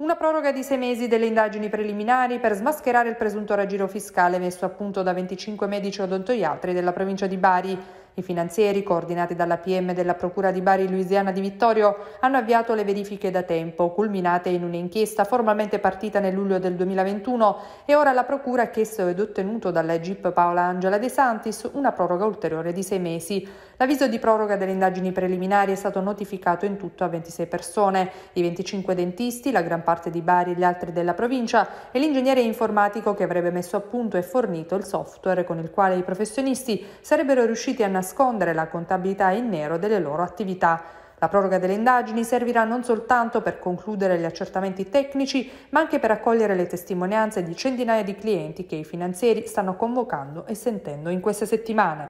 Una proroga di sei mesi delle indagini preliminari per smascherare il presunto raggiro fiscale messo a punto da 25 medici odontoiatri della provincia di Bari. I finanzieri, coordinati dalla PM della Procura di Bari Louisiana di Vittorio, hanno avviato le verifiche da tempo, culminate in un'inchiesta formalmente partita nel luglio del 2021 e ora la Procura ha chiesto ed ottenuto dalla GIP Paola Angela De Santis una proroga ulteriore di sei mesi. L'avviso di proroga delle indagini preliminari è stato notificato in tutto a 26 persone, i 25 dentisti, la gran parte di Bari e gli altri della provincia e l'ingegnere informatico che avrebbe messo a punto e fornito il software con il quale i professionisti sarebbero riusciti a nascondere nascondere la contabilità in nero delle loro attività. La proroga delle indagini servirà non soltanto per concludere gli accertamenti tecnici, ma anche per accogliere le testimonianze di centinaia di clienti che i finanzieri stanno convocando e sentendo in queste settimane.